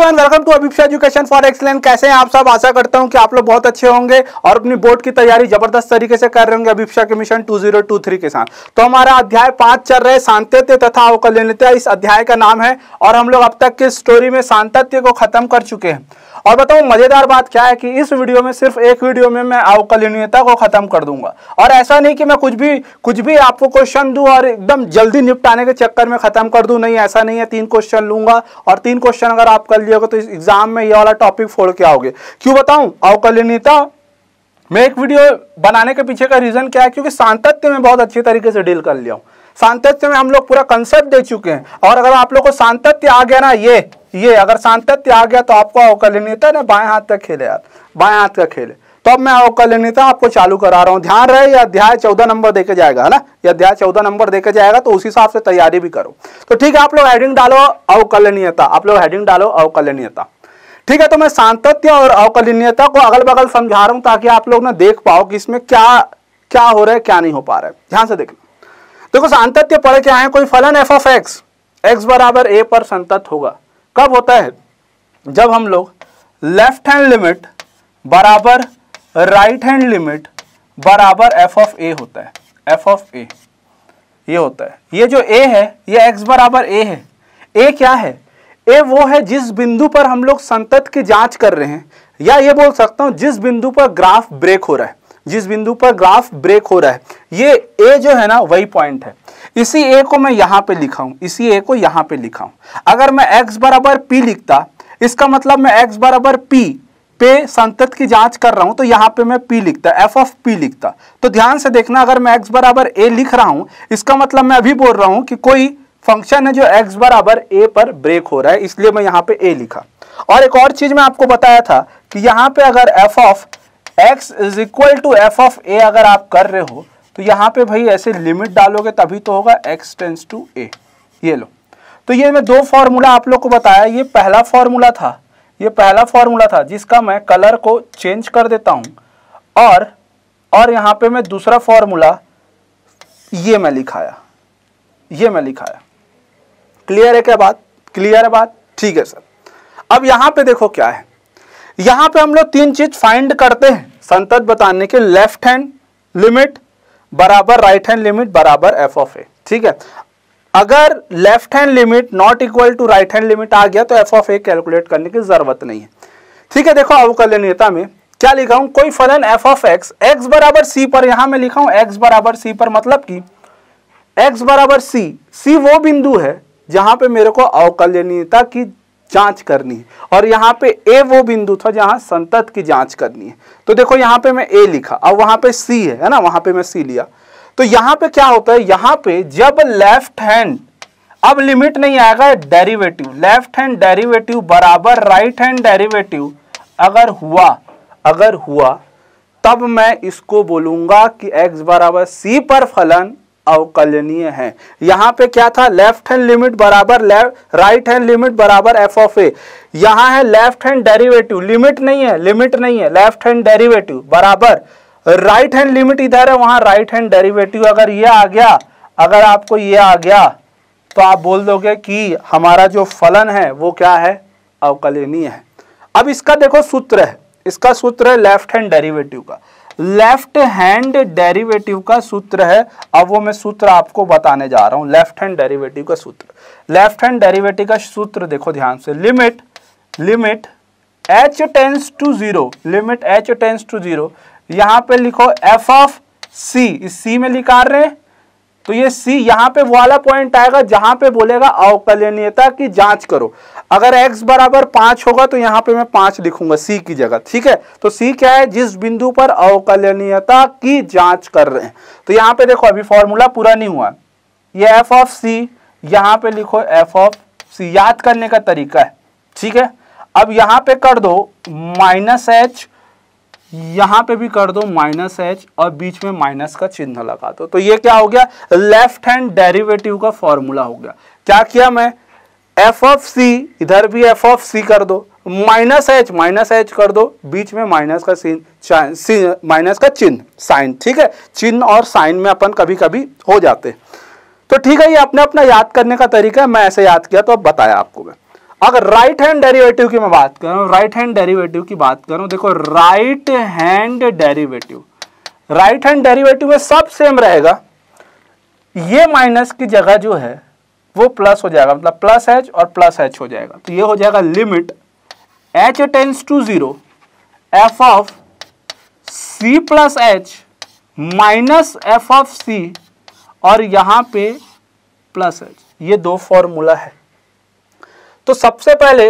everyone welcome to Abhipsa education for excellence कैसे हैं आप सब आशा करता हूं कि आप लोग बहुत अच्छे होंगे और अपनी बोर्ड की तैयारी जबरदस्त तरीके से कर रहे होंगे अभिप्सा के मिशन 2023 के साथ तो हमारा अध्याय पांच चल रहे शांतित्य तथा अवकल्यनता इस अध्याय का नाम है और हम लोग अब तक की स्टोरी में शांतत्य को खत्म कर चुके हैं और बताऊँ मजेदार बात क्या है कि इस वीडियो में सिर्फ एक वीडियो में मैं अवकलनीयता को खत्म कर दूंगा और ऐसा नहीं कि मैं कुछ भी कुछ भी आपको क्वेश्चन दूँ और एकदम जल्दी निपटाने के चक्कर में खत्म कर दूँ नहीं ऐसा नहीं है तीन क्वेश्चन लूंगा और तीन क्वेश्चन अगर आप कर लिएगा तो इस एग्जाम में ये वाला टॉपिक फोड़ के आओगे क्यों बताऊँ अवकलनीयता मैं एक वीडियो बनाने के पीछे का रीजन क्या है क्योंकि सांतत्य में बहुत अच्छी तरीके से डील कर लिया हूँ सांतत्य में हम लोग पूरा कंसेप्ट दे चुके हैं और अगर आप लोग को सांतत्य आ गया ना ये ये अगर सांतत्य आ गया तो आपको अवकलनीयता ने बाएं हाथ का खेल यार बाएं हाथ का खेल तो अब मैं अवकलनीयता आपको चालू करा रहा हूँ ध्यान रहे या अध्याय चौदह नंबर देके जाएगा है ना या अध्याय चौदह नंबर देके जाएगा तो उस हिसाब से तैयारी भी करो तो ठीक है आप लोग हेडिंग डालो अवकलनीयता आप लोग हेडिंग डालो अवकलनीयता ठीक है तो मैं सांतत्य और अवकलनीयता को अगल बगल समझा रहा हूँ ताकि आप लोग ना देख पाओ कि इसमें क्या क्या हो रहा है क्या नहीं हो पा रहा है ध्यान से देखना देखो सांतत्य पढ़ के आए कोई फलन एफ ऑफ एक्स एक्स बराबर ए पर संतत होगा कब होता है जब हम लोग लेफ्ट हैंड लिमिट बराबर राइट हैंड लिमिट बराबर एफ ऑफ ए होता है एफ ऑफ ए ये होता है ये जो ए है ये एक्स बराबर ए है ए क्या है ए वो है जिस बिंदु पर हम लोग संतत की जांच कर रहे हैं या ये बोल सकता हूं जिस बिंदु पर ग्राफ ब्रेक हो रहा है जिस बिंदु पर ग्राफ ब्रेक हो रहा है ये ए जो है ना वही पॉइंट है इसी ए को मैं यहाँ पे लिखा हूँ इसी ए को यहाँ पे लिखा हूं अगर मैं एक्स बराबर पी लिखता इसका मतलब मैं एक्स बराबर पी पे संतत की जांच कर रहा हूं तो यहां पे मैं पी लिखता एफ ऑफ पी लिखता तो ध्यान से देखना अगर मैं एक्स बराबर ए लिख रहा हूं इसका मतलब मैं अभी बोल रहा हूं कि कोई फंक्शन है जो एक्स बराबर ए पर ब्रेक हो रहा है इसलिए मैं यहाँ पे ए लिखा और एक और चीज मैं आपको बताया था कि यहाँ पे अगर f of x is equal to f of a अगर आप कर रहे हो तो यहाँ पे भाई ऐसे लिमिट डालोगे तभी तो होगा एक्स टेंस टू ए ये लो तो ये मैं दो फॉर्मूला आप लोग को बताया ये पहला फॉर्मूला था ये पहला फॉर्मूला था जिसका मैं कलर को चेंज कर देता हूँ और और यहाँ पे मैं दूसरा फॉर्मूला ये मैं लिखाया ये मैं लिखाया क्लियर है क्या बात क्लियर है बात ठीक है सर अब यहाँ पे देखो क्या है यहाँ पे हम लोग तीन चीज फाइंड करते हैं संतत बताने के लेफ्ट हैंड लिमिट बराबर राइट हैंड लिमिट बराबर एफ ऑफ ए ठीक है अगर left hand limit not equal to right hand limit आ गया तो एफ ऑफ ए कैलकुलेट करने की जरूरत नहीं है ठीक है देखो अवकलनीयता में क्या लिखा हूं कोई फलन एफ ऑफ एक्स एक्स बराबर सी पर यहां मैं लिखा हूं एक्स बराबर सी पर मतलब कि एक्स बराबर सी सी वो बिंदु है जहां पे मेरे को अवकलनीयता की जांच करनी है और यहाँ पे ए वो बिंदु था जहाँ संतत की जांच करनी है तो देखो यहाँ पे मैं ए लिखा अब वहाँ पे सी है ना वहाँ पे मैं सी लिया तो यहाँ पे क्या होता है यहाँ पे जब लेफ्ट हैंड अब लिमिट नहीं आएगा डेरिवेटिव लेफ्ट हैंड डेरिवेटिव बराबर राइट हैंड डेरिवेटिव अगर हुआ अगर हुआ तब मैं इसको बोलूंगा कि x बराबर सी पर फलन अवकलनीय है यहाँ पे क्या था लेफ्ट हैंड लिमिट बराबर राइट हैंड लिमिट बराबर एफ ऑफ ए यहाँ है लेफ्ट हैंड डेरिवेटिव लिमिट नहीं है लिमिट नहीं है लेफ्ट हैंड डेरिवेटिव बराबर राइट हैंड लिमिट इधर है वहां राइट हैंड डेरिवेटिव अगर ये आ गया अगर आपको ये आ गया तो आप बोल दोगे कि हमारा जो फलन है वो क्या है अवकलनीय है अब इसका देखो सूत्र है इसका सूत्र है लेफ्ट हैंड डेरिवेटिव का लेफ्ट हैंड डेरिवेटिव का सूत्र है अब वो मैं सूत्र आपको बताने जा रहा हूं लेफ्ट हैंड डेरिवेटिव का सूत्र लेफ्ट हैंड डेरिवेटिव का सूत्र देखो ध्यान से limit limit H tends to zero limit H tends to zero यहां पे लिखो एफ ऑफ सी इस सी में लिखा रहे हैं तो ये सी यहां पे वाला पॉइंट आएगा जहां पे बोलेगा अवकलनीयता की जांच करो अगर x बराबर पांच होगा तो यहां पे मैं पांच लिखूंगा c की जगह ठीक है तो c क्या है जिस बिंदु पर अवकलनीयता की जांच कर रहे हैं तो यहां पे देखो अभी फॉर्मूला पूरा नहीं हुआ ये f ऑफ c यहां पे लिखो f ऑफ c याद करने का तरीका है ठीक है अब यहां पर कर दो माइनस एच यहाँ पे भी कर दो माइनस एच और बीच में माइनस का चिन्ह लगा दो तो ये क्या हो गया लेफ्ट हैंड डेरिवेटिव का फॉर्मूला हो गया क्या किया मैं एफ ऑफ सी इधर भी एफ ऑफ सी कर दो माइनस एच माइनस एच कर दो बीच में माइनस का सीन माइनस का चिन्ह साइन ठीक है चिन्ह और साइन में अपन कभी कभी हो जाते हैं तो ठीक है ये अपने अपना याद करने का तरीका है मैं ऐसे याद किया तो अब बताया आपको मैं अगर राइट हैंड डेरिवेटिव की मैं बात करूं राइट हैंड डेरिवेटिव की बात करूँ देखो right hand derivative right hand derivative में सब सेम रहेगा ये माइनस की जगह जो है वो प्लस हो जाएगा मतलब प्लस एच और प्लस एच हो जाएगा तो ये हो जाएगा limit H tends to zero F of c plus h minus F of c और यहाँ पे प्लस एच ये दो फॉर्मूला है तो सबसे पहले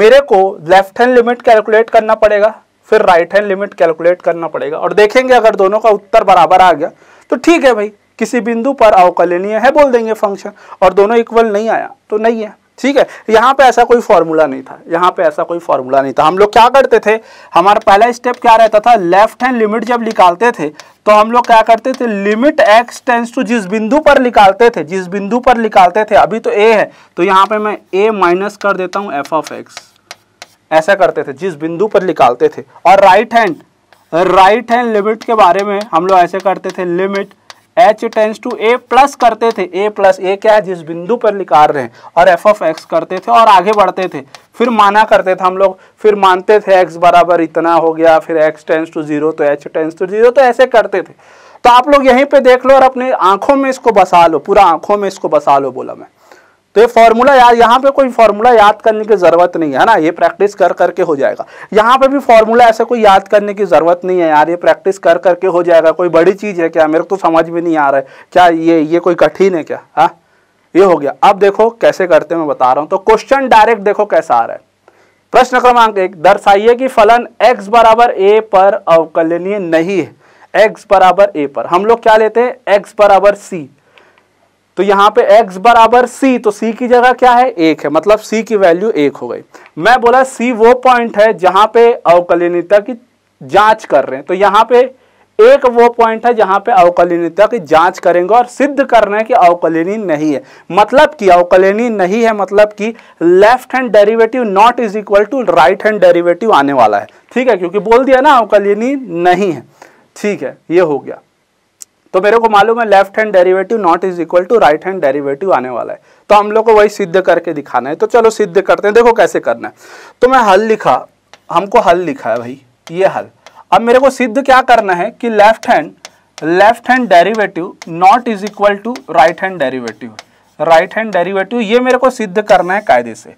मेरे को लेफ्ट हैंड लिमिट कैलकुलेट करना पड़ेगा फिर राइट हैंड लिमिट कैलकुलेट करना पड़ेगा और देखेंगे अगर दोनों का उत्तर बराबर आ गया तो ठीक है भाई किसी बिंदु पर अवकलनीय है बोल देंगे फंक्शन और दोनों इक्वल नहीं आया तो नहीं है ठीक है यहाँ पे ऐसा कोई फॉर्मूला नहीं था यहाँ पे ऐसा कोई फॉर्मूला नहीं था हम लोग क्या करते थे हमारा पहला स्टेप क्या रहता था लेफ्ट हैंड लिमिट जब निकालते थे तो हम लोग क्या करते थे लिमिट एक्स टेंस टू जिस बिंदु पर निकालते थे जिस बिंदु पर निकालते थे अभी तो ए है तो यहाँ पे मैं ए माइनस कर देता हूँ एफ ऑफ एक्स ऐसा करते थे जिस बिंदु पर निकालते थे और right hand right hand limit के बारे में हम लोग ऐसे करते थे limit H tends to a plus करते थे ए प्लस ए क्या है जिस बिंदु पर निकाल रहे हैं और एफ ऑफ एक्स करते थे और आगे बढ़ते थे फिर माना करते थे हम लोग फिर मानते थे एक्स बराबर इतना हो गया फिर एक्स टेंस टू जीरो तो एच टेंस टू जीरो तो ऐसे करते थे तो आप लोग यहीं पे देख लो और अपने आंखों में इसको बसा लो पूरा आंखों में इसको बसा लो बोला मैं तो ये फॉर्मूला याद यहाँ पे कोई फॉर्मूला याद करने की ज़रूरत नहीं है ना ये प्रैक्टिस कर करके हो जाएगा यहाँ पे भी फॉर्मूला ऐसे कोई याद करने की ज़रूरत नहीं है यार ये प्रैक्टिस कर करके हो जाएगा कोई बड़ी चीज़ है क्या मेरे को तो समझ में नहीं आ रहा है क्या ये ये कोई कठिन है क्या हाँ ये हो गया अब देखो कैसे करते हैं मैं बता रहा हूँ तो क्वेश्चन डायरेक्ट देखो कैसा आ रहा है प्रश्न क्रमांक एक दर्शाइए कि फलन x बराबर ए पर अवकलनीय नहीं है x बराबर ए पर हम लोग क्या लेते हैं x बराबर सी तो यहाँ पे x बराबर c तो c की जगह क्या है एक है मतलब c की वैल्यू एक हो गई मैं बोला c वो पॉइंट है जहां पे अवकलनीयता की जांच कर रहे हैं तो यहाँ पे एक वो पॉइंट है जहां पे अवकलनीयता की जांच करेंगे और सिद्ध करना है कि अवकलनीय नहीं है मतलब कि अवकलनीय नहीं है मतलब कि left hand derivative not is equal to right hand derivative आने वाला है ठीक है क्योंकि बोल दिया ना अवकलनीय नहीं है ठीक है ये हो गया तो मेरे को मालूम है left hand derivative not is equal to right hand derivative आने वाला है तो हम लोग को वही सिद्ध करके दिखाना है तो चलो सिद्ध करते हैं देखो कैसे करना है तो मैं हल लिखा हमको हल लिखा है भाई ये हल अब मेरे को सिद्ध क्या करना है कि left hand left hand derivative not is equal to right hand derivative right hand derivative ये मेरे को सिद्ध करना है कायदे से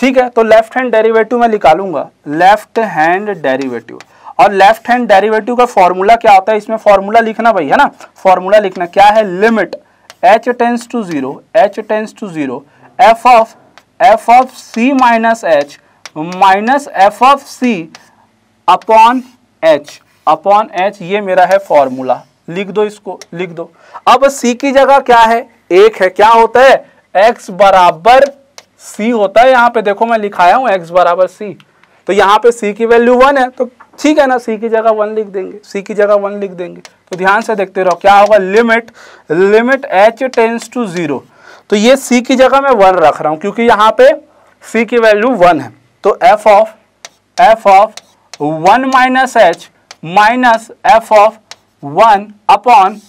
ठीक है तो लेफ्ट हैंड डेरीवेटिव मैं निकालूंगा लेफ्ट हैंड डेरीवेटिव और लेफ्ट हैंड डेरिवेटिव का फॉर्मूला क्या होता है इसमें फॉर्मूला लिखना भाई है ना फॉर्मूला लिखना क्या है limit H tends to zero h tends to zero F of F of C minus H minus F of C upon h upon h ये मेरा है फॉर्मूला लिख दो इसको लिख दो अब सी की जगह क्या है एक है क्या होता है एक्स बराबर सी होता है यहां पे देखो मैं लिखाया हूं एक्स बराबर सी तो यहाँ पे सी की वैल्यू वन है तो ठीक है ना सी की जगह वन लिख देंगे सी की जगह वन लिख देंगे तो ध्यान से देखते रहो क्या होगा limit limit H tends to zero तो ये सी की जगह मैं वन रख रहा हूँ क्योंकि यहाँ पे सी की वैल्यू वन है तो f of F of one minus H minus F of one upon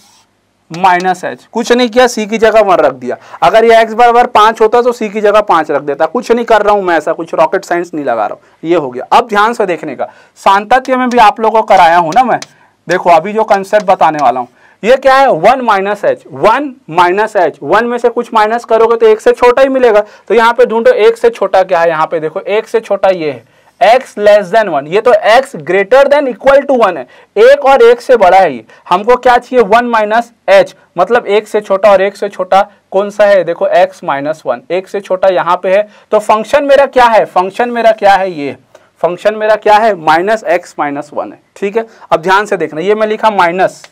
minus h कुछ नहीं किया सी की जगह वन रख दिया अगर ये एक्स बराबर पांच होता तो सी की जगह पांच रख देता कुछ नहीं कर रहा हूं मैं ऐसा कुछ रॉकेट साइंस नहीं लगा रहा हूं ये हो गया अब ध्यान से देखने का सांतत्य में भी आप लोगों को कराया हूं ना मैं देखो अभी जो कंसेप्ट बताने वाला हूं ये क्या है one minus h one minus h one में से कुछ माइनस करोगे तो एक से छोटा ही मिलेगा तो यहाँ पे ढूंढो एक से छोटा क्या है यहाँ पे देखो एक से छोटा ये है x लेस देन वन ये तो x greater than equal to one है एक और एक से बड़ा है ये हमको क्या चाहिए वन माइनस एच मतलब एक से छोटा और एक से छोटा कौन सा है देखो x माइनस वन एक से छोटा यहाँ पे है तो फंक्शन मेरा क्या है फंक्शन मेरा क्या है ये फंक्शन मेरा क्या है माइनस एक्स माइनस वन है ठीक है अब ध्यान से देखना ये मैं लिखा माइनस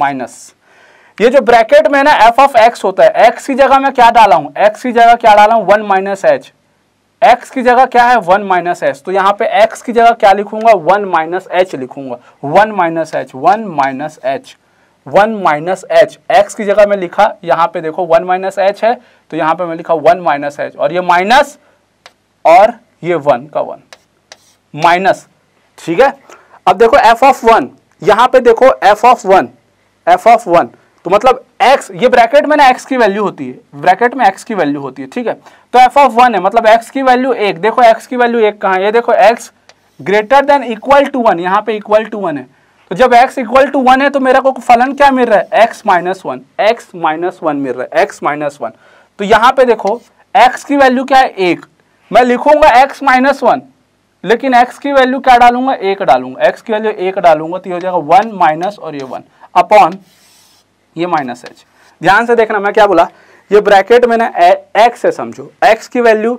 माइनस ये जो ब्रैकेट में ना एफ ऑफ एक्स होता है एक्स की जगह मैं क्या डाला हूँ एक्स की जगह क्या डाला हूँ वन माइनस एच x की जगह क्या है वन माइनस एच तो यहाँ पे x की जगह क्या लिखूंगा वन माइनस एच लिखूंगा one minus h one minus h one minus h x की जगह मैं लिखा यहाँ पे देखो वन माइनस एच है तो यहाँ पे मैं लिखा वन माइनस एच और ये माइनस और ये वन का वन माइनस ठीक है अब देखो एफ ऑफ वन यहाँ पे देखो f of one f of one तो मतलब x ये ब्रैकेट में ना x की वैल्यू होती है ब्रैकेट में x की वैल्यू होती है ठीक है तो एफ ऑफ वन है मतलब x की वैल्यू एक देखो x की वैल्यू एक कहाँ ये देखो x greater than equal to one यहाँ पे इक्वल टू वन है तो जब x इक्वल टू वन है तो मेरा को फलन क्या मिल रहा है x minus one x minus one मिल रहा है x माइनस वन तो यहाँ पे देखो x की वैल्यू क्या है एक मैं लिखूंगा x माइनस वन लेकिन x की वैल्यू क्या डालूंगा एक डालूंगा x की वैल्यू एक डालूंगा तो ये हो जाएगा वन माइनस और ये वन अपॉन ये माइनस एच ध्यान से देखना मैं क्या बोला ये ब्रैकेट मैंने एक्स है समझो एक्स की वैल्यू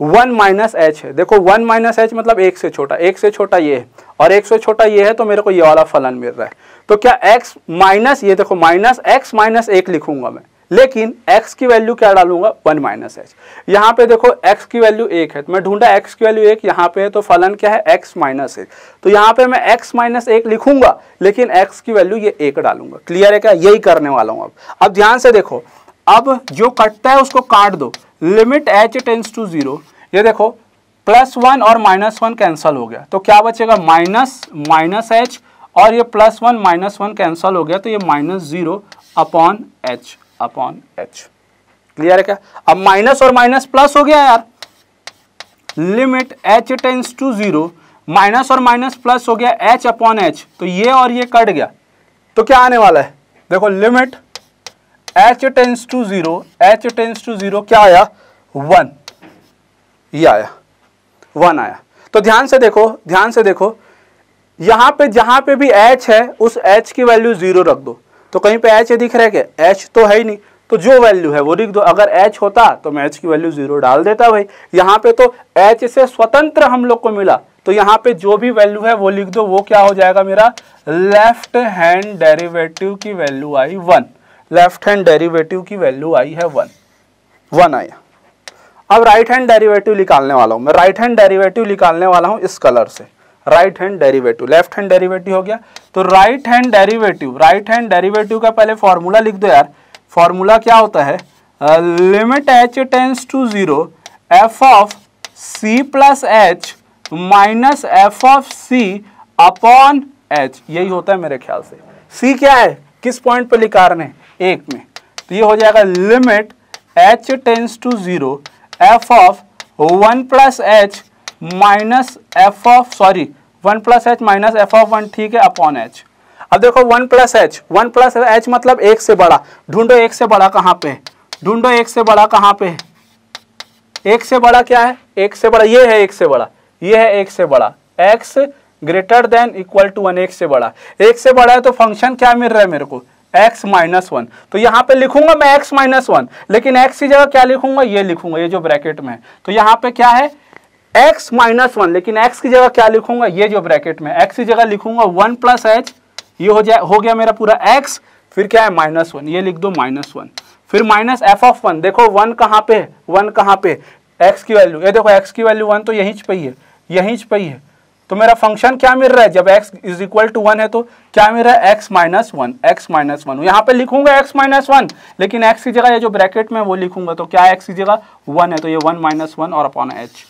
वन माइनस एच है देखो वन माइनस एच मतलब एक से छोटा एक से छोटा ये है और एक से छोटा ये है तो मेरे को ये वाला फलन मिल रहा है तो क्या एक्स माइनस ये देखो माइनस एक्स माइनस एक लिखूंगा मैं लेकिन x की वैल्यू क्या डालूंगा वन माइनस एच यहाँ पे देखो x की वैल्यू एक है तो मैं ढूंढा x की वैल्यू एक यहाँ पे है तो फलन क्या है x माइनस एक तो यहाँ पे मैं x माइनस एक लिखूंगा लेकिन x की वैल्यू ये एक डालूंगा क्लियर है क्या यही करने वाला हूँ अब अब ध्यान से देखो अब जो कटता है उसको काट दो limit H tends to zero ये देखो प्लस वन और माइनस वन कैंसल हो गया तो क्या बचेगा माइनस माइनस एच और ये plus one minus one cancel हो गया तो ये minus zero upon h upon h clear है क्या अब माइनस और माइनस प्लस हो गया यार limit H tends to zero minus और माइनस प्लस हो गया एच अपॉन एच तो ये और ये कट गया तो क्या आने वाला है देखो limit H tends to zero h tends to zero क्या आया वन ये आया वन आया तो ध्यान से देखो ध्यान से देखो यहां पे जहां पे भी एच है उस एच की वैल्यू जीरो रख दो तो कहीं पे एच दिख रहा है क्या एच तो है ही नहीं तो जो वैल्यू है वो लिख दो अगर एच होता तो मैं एच की वैल्यू जीरो डाल देता भाई यहाँ पे तो एच से स्वतंत्र हम लोग को मिला तो यहाँ पे जो भी वैल्यू है वो लिख दो वो क्या हो जाएगा मेरा लेफ्ट हैंड डेरिवेटिव की वैल्यू आई वन लेफ्ट हैंड डेरिवेटिव की वैल्यू आई है वन वन आया अब राइट हैंड डेरिवेटिव निकालने वाला हूँ मैं राइट हैंड डेरिवेटिव निकालने वाला हूँ इस कलर से right hand derivative left hand derivative हो गया तो right hand derivative right hand derivative का पहले फॉर्मूला लिख दो यार फॉर्मूला क्या होता है limit H tends to zero F of c plus h minus F of C upon h यही होता है मेरे ख्याल से सी क्या है किस पॉइंट पर लिखा रहे हैं एक में तो ये हो जाएगा limit H tends to zero F of one plus h minus F of sorry one plus h minus F of one ठीक है अपॉन एच अब देखो one plus h one plus h मतलब एक से बड़ा ढूंढो एक से बड़ा कहाँ पे ढूंढो एक से बड़ा कहाँ पे एक से बड़ा क्या है एक से बड़ा ये है एक से बड़ा ये है एक से बड़ा x greater than equal to one एक से बड़ा एक से बड़ा है तो फंक्शन क्या मिल रहा है मेरे को x माइनस वन तो यहाँ पे लिखूंगा मैं x माइनस वन लेकिन x की जगह क्या लिखूंगा ये लिखूंगा ये जो ब्रैकेट में है तो यहाँ पे क्या है एक्स माइनस वन लेकिन एक्स की जगह क्या लिखूंगा ये जो ब्रैकेट में एक्स की जगह लिखूंगा वन प्लस एच ये हो जाए हो गया मेरा पूरा एक्स फिर क्या है माइनस वन ये लिख दो माइनस वन फिर माइनस एफ ऑफ वन देखो वन कहाँ पे वन कहाँ पे एक्स की वैल्यू ये देखो एक्स की वैल्यू वन तो यहीं पे ही है यहीं पे ही है तो मेरा फंक्शन क्या मिल रहा है जब x is equal to one है तो क्या मिल रहा है x minus one x minus one यहाँ पे लिखूंगा x माइनस वन लेकिन x की जगह ये जो ब्रैकेट में वो लिखूंगा तो क्या x की जगह वन है तो ये वन माइनस वन और अपॉन एच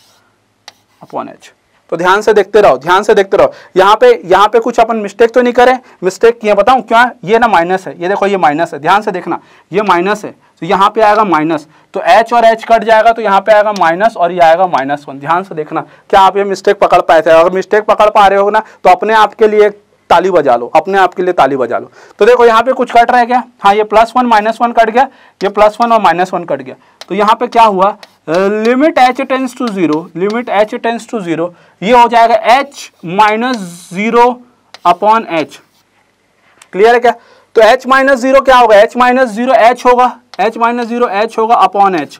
अपॉन एच तो ध्यान से देखते रहो ध्यान से देखते रहो यहाँ पे यहाँ पे कुछ अपन मिस्टेक तो नहीं करें मिस्टेक किए बताऊँ क्या ये ना माइनस है ये देखो ये माइनस है ध्यान से देखना ये माइनस है तो यहाँ पे आएगा माइनस तो एच और एच कट जाएगा तो यहाँ पे आएगा माइनस और ये आएगा माइनस वन ध्यान से देखना क्या आप ये मिस्टेक पकड़ पाए थे अगर मिस्टेक पकड़ पा रहे हो ना तो अपने आप के लिए ताली बजा लो अपने आप के लिए ताली बजा लो तो देखो यहाँ पे कुछ कट रह गया हाँ ये प्लस वन माइनस वन कट गया ये प्लस वन और माइनस वन कट गया तो यहाँ पे क्या हुआ limit H tends to zero limit H tends to zero ये हो जाएगा h minus zero upon h clear है क्या तो एच माइनस जीरो क्या होगा एच माइनस जीरो एच होगा एच माइनस जीरो एच होगा अपॉन एच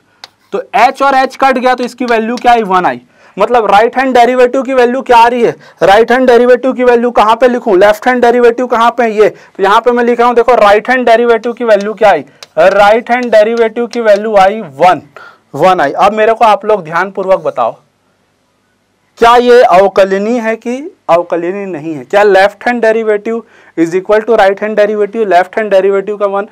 तो एच और एच कट गया तो इसकी वैल्यू क्या आई वन आई मतलब राइट हैंड डेरिवेटिव की वैल्यू क्या आ रही है राइट हैंड डेरिवेटिव की वैल्यू कहां पे लिखूं लेफ्ट हैंड डेरिवेटिव कहां पे है ये तो यहां पे मैं लिख रहा हूँ देखो राइट हैंड डेरिवेटिव की वैल्यू क्या आई राइट हैंड डेरिवेटिव की वैल्यू आई वन वन आई अब मेरे को आप लोग ध्यानपूर्वक बताओ क्या ये अवकलनी है कि अवकलनी नहीं है क्या left hand derivative is equal to right hand derivative left hand derivative का मान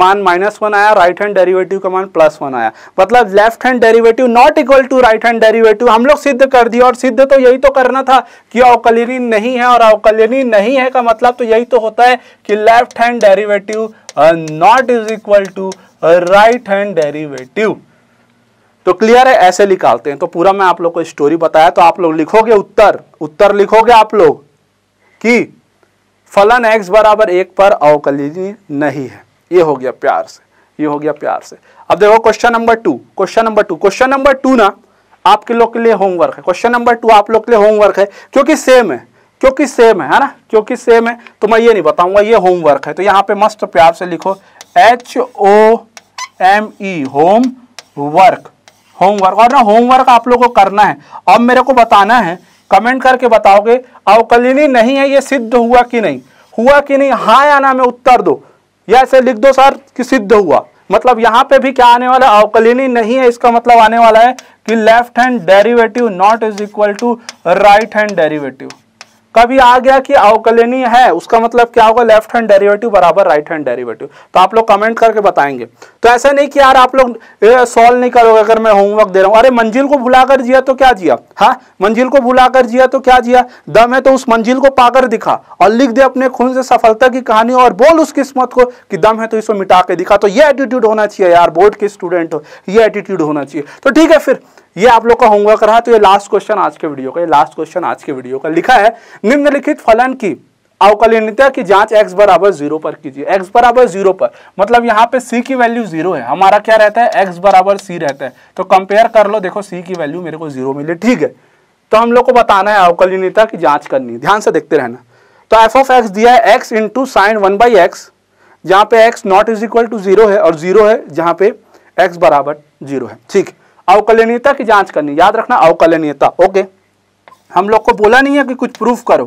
मान माइनस वन आया राइट हैंड डेरिवेटिव का मान प्लस वन आया मतलब left hand derivative not equal to right hand derivative हम लोग सिद्ध कर दिया और सिद्ध तो यही तो करना था कि अवकलनी नहीं है और अवकलनी नहीं है का मतलब तो यही तो होता है कि left hand derivative not is equal to right hand derivative तो क्लियर है ऐसे निकालते हैं तो पूरा मैं आप लोग को स्टोरी बताया तो आप लोग लिखोगे उत्तर उत्तर लिखोगे आप लोग कि फलन एक्स बराबर एक पर अवकलनीय नहीं है ये हो गया प्यार से ये हो गया प्यार से अब देखो question number two question number two question number two ना आपके लोग के लिए होमवर्क है क्वेश्चन नंबर टू आप लोग के लिए होमवर्क है क्योंकि सेम है क्योंकि सेम है है ना क्योंकि सेम है तो मैं ये नहीं बताऊंगा ये होमवर्क है तो यहाँ पे मस्त प्यार से लिखो H O M E homework homework और ना होमवर्क आप लोग को करना है अब मेरे को बताना है कमेंट करके बताओगे अवकलिनी नहीं है ये सिद्ध हुआ कि नहीं हुआ कि नहीं हाँ या ना में उत्तर दो या ऐसे लिख दो सर कि सिद्ध हुआ मतलब यहाँ पे भी क्या आने वाला है अवकलिनी नहीं है इसका मतलब आने वाला है कि left hand derivative not is equal to right hand derivative कभी आ गया कि अवकलनीय है उसका मतलब क्या होगा लेफ्ट हैंड डेरिवेटिव बराबर राइट हैंड डेरिवेटिव तो आप लोग कमेंट करके बताएंगे तो ऐसा नहीं कि यार आप लोग सॉल्व नहीं करोगे अगर मैं होमवर्क दे रहा हूँ अरे मंजिल को भुला कर जिया तो क्या जिया हा मंजिल को भुला कर जिया तो क्या जिया दम है तो उस मंजिल को पाकर दिखा और लिख दे अपने खून से सफलता की कहानी और बोल उस किस्मत को कि दम है तो इसको मिटा के दिखा तो ये एटीट्यूड होना चाहिए यार बोर्ड के स्टूडेंट हो ये एटीट्यूड होना चाहिए तो ठीक है फिर ये आप लोग का होमवर्क रहा तो ये लास्ट क्वेश्चन आज के वीडियो का ये लास्ट क्वेश्चन आज के वीडियो का लिखा है निम्नलिखित फलन की अवकलनता की जांच x बराबर जीरो पर कीजिए x बराबर जीरो पर मतलब यहाँ पे c की वैल्यू जीरो है हमारा क्या रहता है x बराबर सी रहता है तो कंपेयर कर लो देखो c की वैल्यू मेरे को जीरो मिले ठीक है तो हम लोग को बताना है अवकलनता की जांच करनी ध्यान से देखते रहना तो एफ ऑफ एक्स दिया है x into sine one by x जहाँ पे x not is equal to zero है और जीरो है जहाँ पे एक्स बराबर जीरो है ठीक है अवकलनीयता की जांच करनी याद रखना अवकलनीयता ओके हम लोग को बोला नहीं है कि कुछ प्रूफ करो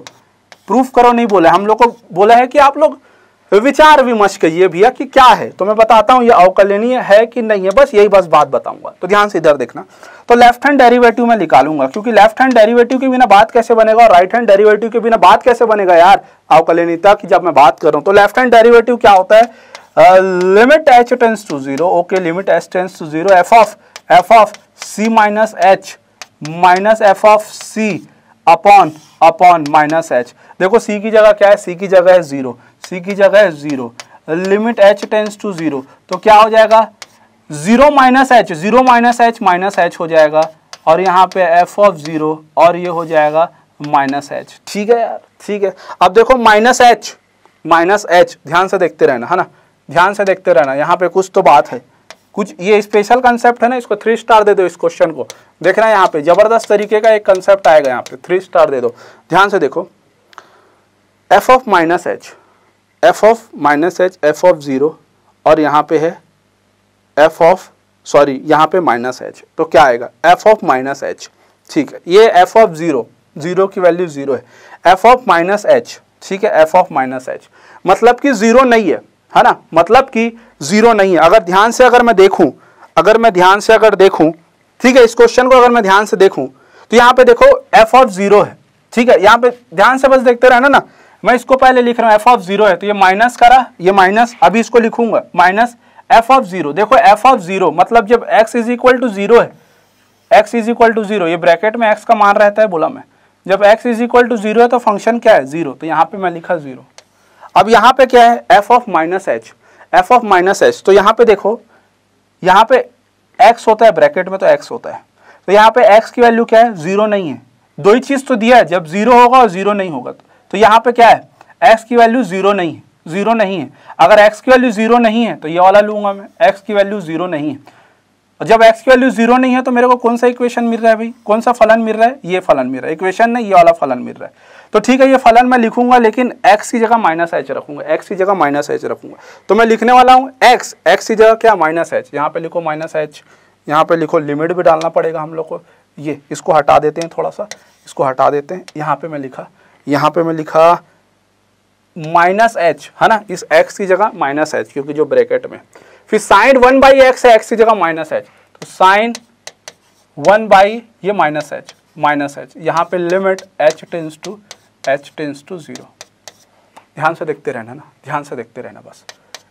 प्रूफ करो नहीं बोला हम लोग को बोला है कि आप लोग विचार विमर्श करिए भैया कि क्या है तो मैं बताता हूँ ये अवकलनीय है कि नहीं है बस यही बस बात बताऊंगा तो ध्यान से इधर देखना तो लेफ्ट हैंड डेरिवेटिव मैं निकालूंगा क्योंकि लेफ्ट हैंड डेरिवेटिव के बिना बात कैसे बनेगा और राइट हैंड डेरिवेटिव के बिना बात कैसे बनेगा यार अवकलनीयता की जब मैं बात कर रहा हूँ तो लेफ्ट हैंड डेरिवेटिव क्या होता है limit H tends to zero okay limit H tends to zero F of F of C minus H minus F of C upon upon minus H देखो सी की जगह क्या है सी की जगह है जीरो सी की जगह है zero limit H tends to zero तो क्या हो जाएगा zero minus H zero minus H minus H हो जाएगा और यहाँ पे एफ ऑफ जीरो और ये हो जाएगा माइनस एच ठीक है यार ठीक है अब देखो माइनस एच माइनस एच ध्यान से देखते रहना है ना ध्यान से देखते रहना यहाँ पे कुछ तो बात है कुछ ये स्पेशल कंसेप्ट है ना इसको थ्री स्टार दे दो इस क्वेश्चन को देखना यहाँ पे जबरदस्त तरीके का एक कंसेप्ट आएगा यहाँ पे थ्री स्टार दे दो ध्यान से देखो f of minus h f of minus h f of zero और यहाँ पे है एफ ऑफ सॉरी यहाँ पे माइनस एच तो क्या आएगा एफ ऑफ माइनस एच ठीक है ये एफ ऑफ ज़ीरो ज़ीरो की वैल्यू ज़ीरो है एफ ऑफ माइनस एच ठीक है एफ ऑफ माइनस एच मतलब कि ज़ीरो नहीं है है ना मतलब कि ज़ीरो नहीं है अगर ध्यान से अगर मैं देखूं अगर मैं ध्यान से अगर देखूं ठीक है इस क्वेश्चन को अगर मैं ध्यान से देखूं तो यहाँ पे देखो एफ ऑफ ज़ीरो है ठीक है यहाँ पे ध्यान से बस देखते रहना ना मैं इसको पहले लिख रहा हूं एफ ऑफ ज़ीरो है तो ये माइनस करा ये माइनस अभी इसको लिखूंगा माइनस एफ ऑफ ज़ीरो देखो एफ ऑफ ज़ीरो मतलब जब x is equal to zero है x is equal to zero bracket में एक्स का मान रहता है बोला मैं जब x is equal to zero है तो फंक्शन क्या है ज़ीरो तो यहाँ पे मैं लिखा ज़ीरो अब यहाँ पे क्या है f of minus h f of minus h तो यहाँ पे देखो यहाँ पे एक्स होता है ब्रैकेट में तो एक्स होता है तो यहाँ पे एक्स की वैल्यू क्या है जीरो नहीं है दो ही चीज़ तो दिया है जब जीरो होगा और जीरो नहीं होगा तो, तो यहाँ पे क्या है एक्स की वैल्यू जीरो नहीं है जीरो नहीं है अगर एक्स की वैल्यू जीरो नहीं है तो ये वाला लूंगा मैं एक्स की वैल्यू जीरो नहीं है और जब एक्स की वैल्यू जीरो नहीं है तो मेरे को कौन सा इक्वेशन मिल रहा है भाई कौन सा फलन मिल रहा है ये फलन मिल रहा है इक्वेशन नहीं ये वाला फलन मिल रहा है तो ठीक है ये फलन मैं लिखूंगा लेकिन x की जगह माइनस एच रखूंगा x की जगह माइनस एच रखूंगा तो मैं लिखने वाला हूँ x x की जगह क्या माइनस एच यहाँ पे लिखो माइनस एच यहाँ पे लिखो लिमिट भी डालना पड़ेगा हम लोग को ये इसको हटा देते हैं थोड़ा सा इसको हटा देते हैं यहाँ पे मैं लिखा यहाँ पे मैं लिखा माइनस एच है ना इस एक्स की जगह माइनस एच क्योंकि जो ब्रैकेट में फिर साइन वन बाई एक्स है एक्स की जगह माइनस एच तो साइन वन बाई ये माइनस एच माइनस एच यहाँ पे limit H tends to h tends to zero ध्यान से देखते रहना ना ध्यान से देखते रहना बस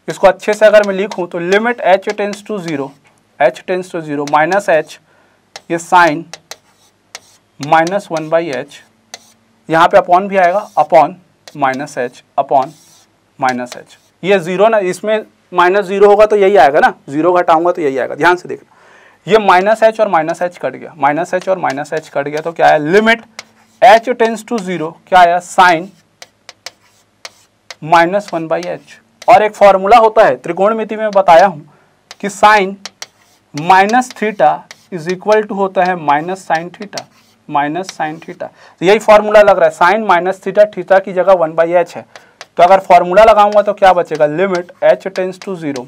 इसको अच्छे से अगर मैं लिखूँ तो limit H tends to zero h tends to zero minus h ये sine minus one by h यहाँ पे अपॉन भी आएगा upon minus h upon minus h ये ज़ीरो ना इसमें माइनस ज़ीरो होगा तो यही आएगा ना ज़ीरो घटाऊंगा तो यही आएगा ध्यान से देखना ये माइनस एच और माइनस एच कट गया माइनस एच और माइनस एच कट गया तो क्या है limit H tends to zero क्या आया sine minus one by h और एक फॉर्मूला होता है त्रिकोणमिति में बताया हूं कि sine minus theta is equal to होता है minus sine theta minus sine theta तो यही फॉर्मूला लग रहा है साइन माइनस थीटा थीटा की जगह वन बाई एच है तो अगर फॉर्मूला लगाऊंगा तो क्या बचेगा limit H tends to zero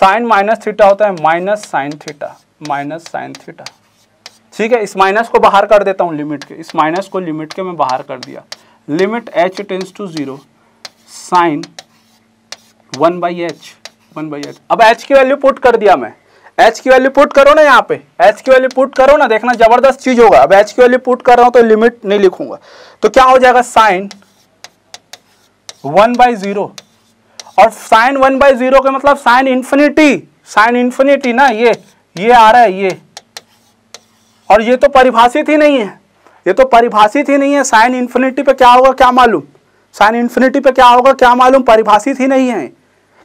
sine minus theta होता है minus sine theta minus sine theta ठीक है इस माइनस को बाहर कर देता हूँ लिमिट के इस माइनस को लिमिट के मैं बाहर कर दिया limit H tends to zero sine one by h one by h अब एच की वैल्यू पुट कर दिया मैं एच की वैल्यू पुट करो ना यहाँ पे एच की वैल्यू पुट करो ना देखना जबरदस्त चीज होगा अब एच की वैल्यू पुट कर रहा हूँ तो लिमिट नहीं लिखूंगा तो क्या हो जाएगा साइन वन बाई जीरो और साइन वन बाई जीरो का मतलब साइन इन्फिनिटी साइन इन्फिनिटी ना ये ये आ रहा है ये और ये तो परिभाषित ही नहीं है ये तो परिभाषित ही नहीं है साइन इन्फिनिटी पे क्या होगा क्या मालूम साइन इन्फिनिटी पे क्या होगा क्या मालूम परिभाषित ही नहीं है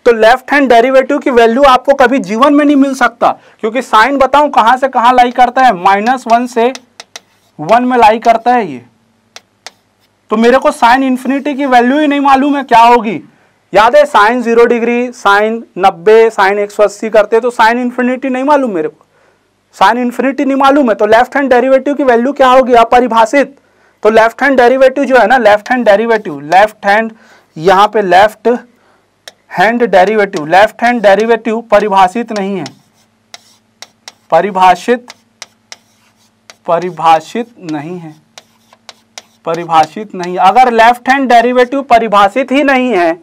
तो लेफ्ट हैंड डेरिवेटिव की वैल्यू आपको कभी जीवन में नहीं मिल सकता क्योंकि साइन बताऊं कहां से कहां लाई करता है माइनस वन से वन में लाई करता है ये तो मेरे को साइन इन्फिनिटी की वैल्यू ही नहीं मालूम है क्या होगी याद है साइन जीरो डिग्री साइन नब्बे साइन एक सौ अस्सी करते तो साइन इन्फिनिटी नहीं मालूम मेरे को साइन इन्फिनिटी नहीं मालूम है तो लेफ्ट हैंड डेरिवेटिव की वैल्यू क्या होगी अपरिभाषित तो लेफ्ट हैंड डेरिवेटिव जो है ना left hand derivative left hand यहाँ पे left hand derivative left hand derivative परिभाषित नहीं है परिभाषित परिभाषित नहीं है परिभाषित नहीं अगर लेफ्ट हैंड डेरिवेटिव परिभाषित ही नहीं है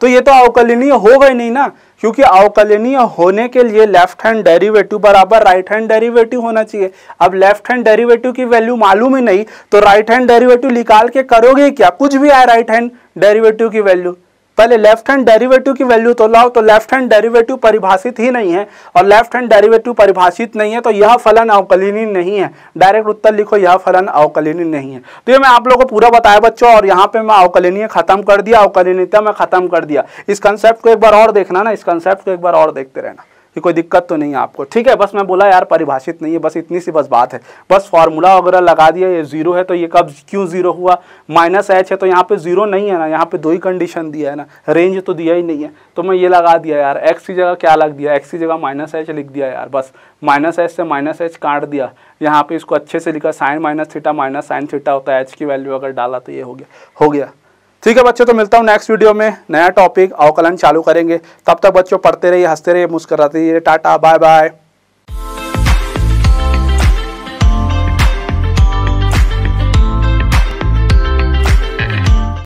तो ये तो अवकलनीय हो गई नहीं ना क्योंकि अवकलनीय होने के लिए लेफ्ट हैंड डेरिवेटिव बराबर राइट हैंड डेरिवेटिव होना चाहिए अब लेफ्ट हैंड डेरिवेटिव की वैल्यू मालूम ही नहीं तो राइट हैंड डेरिवेटिव निकाल के करोगे क्या कुछ भी आए राइट हैंड डेरिवेटिव की वैल्यू पहले लेफ्ट हैंड डेरिवेटिव की वैल्यू तो लाओ तो लेफ्ट हैंड डेरिवेटिव परिभाषित ही नहीं है और लेफ्ट हैंड डेरिवेटिव परिभाषित नहीं है तो यह फलन अवकलिनी नहीं है डायरेक्ट उत्तर लिखो यह फलन अवकलिनी नहीं है तो ये मैं आप लोगों को पूरा बताया बच्चों और यहाँ पे मैं अवकलनीय खत्म कर दिया अवकलनीयता मैं खत्म कर दिया इस कंसेप्ट को एक बार और देखना ना इस कंसेप्ट को एक बार और देखते रहना कि कोई दिक्कत तो नहीं है आपको ठीक है बस मैं बोला यार परिभाषित नहीं है बस इतनी सी बस बात है बस फार्मूला वगैरह लगा दिया ये जीरो है तो ये कब क्यों जीरो हुआ माइनस एच है तो यहाँ पे जीरो नहीं है ना यहाँ पे दो ही कंडीशन दिया है ना रेंज तो दिया ही नहीं है तो मैं ये लगा दिया यार एक्स की जगह क्या लग दिया एक्स की जगह माइनस एच लिख दिया यार बस माइनस एच से माइनस एच काट दिया यहाँ पे इसको अच्छे से लिखा sine minus theta minus sine theta होता है एच की वैल्यू अगर डाला तो ये हो गया हो गया ठीक है बच्चों तो मिलता हूँ नेक्स्ट वीडियो में नया टॉपिक अवकलन चालू करेंगे तब तक बच्चों पढ़ते रहिए हंसते रहिए मुस्कराते रहिए टाटा बाय बाय